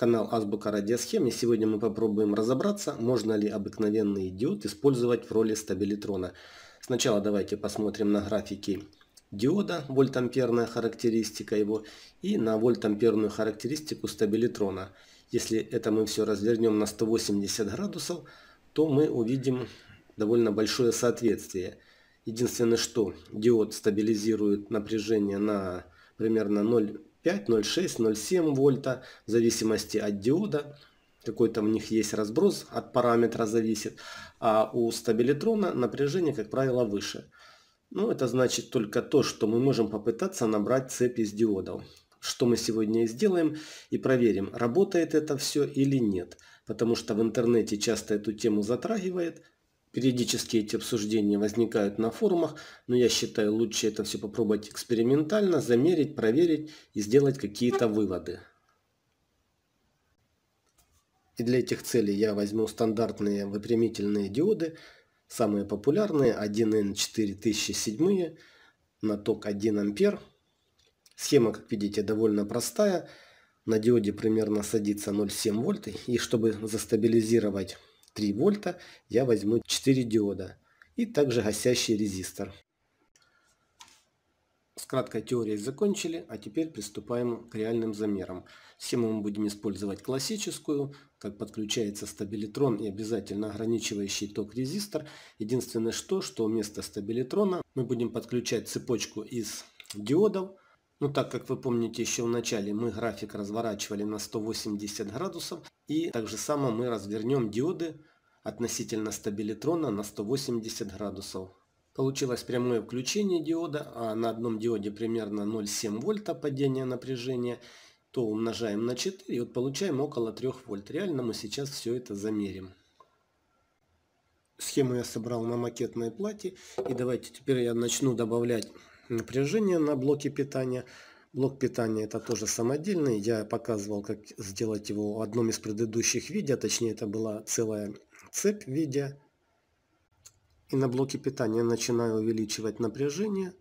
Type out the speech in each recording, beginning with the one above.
Канал Азбука Радиосхем и сегодня мы попробуем разобраться, можно ли обыкновенный диод использовать в роли стабилитрона. Сначала давайте посмотрим на графики диода, вольтамперная характеристика его и на вольтамперную характеристику стабилитрона. Если это мы все развернем на 180 градусов, то мы увидим довольно большое соответствие. Единственное, что диод стабилизирует напряжение на примерно 0 0,5-0,6-0,7 вольта в зависимости от диода. Какой там у них есть разброс, от параметра зависит. А у стабилитрона напряжение, как правило, выше. Ну, это значит только то, что мы можем попытаться набрать цепь из диодов. Что мы сегодня и сделаем, и проверим, работает это все или нет. Потому что в интернете часто эту тему затрагивает, Периодически эти обсуждения возникают на форумах, но я считаю лучше это все попробовать экспериментально, замерить, проверить и сделать какие-то выводы. И для этих целей я возьму стандартные выпрямительные диоды, самые популярные 1N4007 на ток 1 ампер. Схема, как видите, довольно простая. На диоде примерно садится 0,7 вольт и чтобы застабилизировать 3 вольта я возьму 4 диода и также гасящий резистор. С краткой теорией закончили, а теперь приступаем к реальным замерам. Схему мы будем использовать классическую, как подключается стабилитрон и обязательно ограничивающий ток резистор. Единственное что, что вместо стабилитрона мы будем подключать цепочку из диодов. Ну так как вы помните еще в начале мы график разворачивали на 180 градусов и так же само мы развернем диоды относительно стабилитрона на 180 градусов. Получилось прямое включение диода, а на одном диоде примерно 0,7 вольта падение напряжения, то умножаем на 4 и вот получаем около 3 вольт. Реально мы сейчас все это замерим. Схему я собрал на макетной плате. И давайте теперь я начну добавлять напряжение на блоке питания. Блок питания это тоже самодельный. Я показывал, как сделать его в одном из предыдущих видео. Точнее, это была целая цепь видя, и на блоке питания начинаю увеличивать напряжение.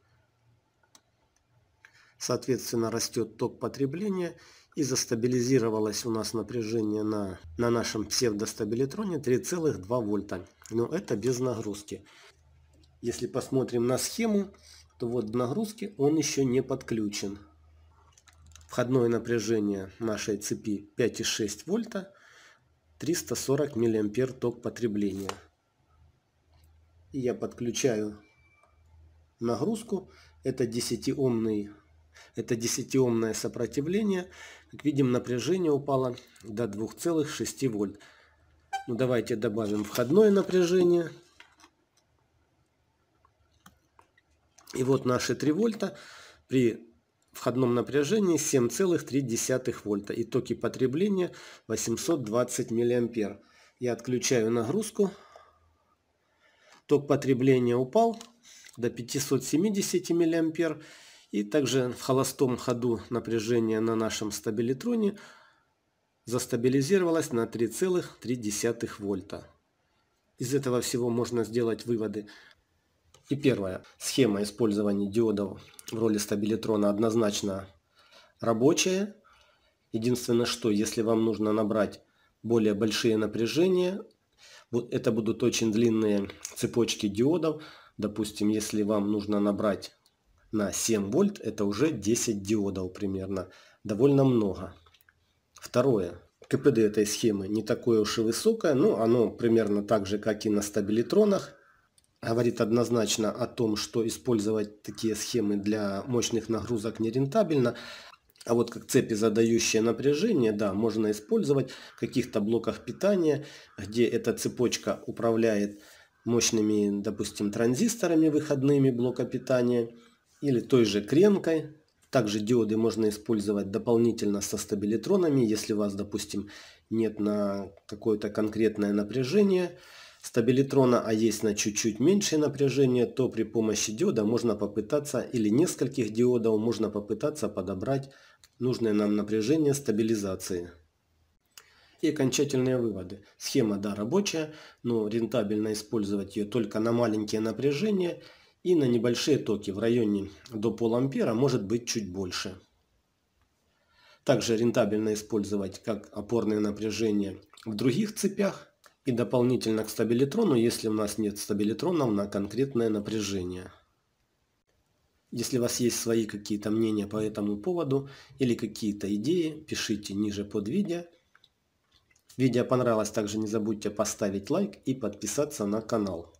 Соответственно, растет ток потребления и застабилизировалось у нас напряжение на, на нашем псевдостабилитроне 3,2 вольта. Но это без нагрузки. Если посмотрим на схему, то вот в нагрузке он еще не подключен. Входное напряжение нашей цепи 5,6 вольта – 340 миллиампер ток потребления. И я подключаю нагрузку. Это 10-омный это 10-омное сопротивление. Как видим, напряжение упало до 2,6 вольт. Ну, давайте добавим входное напряжение. И вот наши 3 вольта при входном напряжении 7,3 вольта и токи потребления 820 миллиампер. Я отключаю нагрузку. Ток потребления упал до 570 миллиампер. И также в холостом ходу напряжение на нашем стабилитроне застабилизировалось на 3,3 вольта. Из этого всего можно сделать выводы и первое. Схема использования диодов в роли стабилитрона однозначно рабочая. Единственное, что если вам нужно набрать более большие напряжения, вот это будут очень длинные цепочки диодов. Допустим, если вам нужно набрать на 7 вольт, это уже 10 диодов примерно. Довольно много. Второе. КПД этой схемы не такое уж и высокое, но оно примерно так же, как и на стабилитронах, говорит однозначно о том, что использовать такие схемы для мощных нагрузок нерентабельно. А вот как цепи, задающие напряжение, да, можно использовать в каких-то блоках питания, где эта цепочка управляет мощными, допустим, транзисторами выходными блока питания или той же кренкой. Также диоды можно использовать дополнительно со стабилитронами, если у вас, допустим, нет на какое-то конкретное напряжение стабилитрона, а есть на чуть-чуть меньшее напряжение, то при помощи диода можно попытаться, или нескольких диодов можно попытаться подобрать нужное нам напряжение стабилизации. И окончательные выводы. Схема, да, рабочая, но рентабельно использовать ее только на маленькие напряжения и на небольшие токи в районе до полампера, может быть чуть больше. Также рентабельно использовать как опорное напряжение в других цепях, и дополнительно к стабилитрону, если у нас нет стабилитронов на конкретное напряжение. Если у вас есть свои какие-то мнения по этому поводу или какие-то идеи, пишите ниже под видео. Видео понравилось, также не забудьте поставить лайк и подписаться на канал.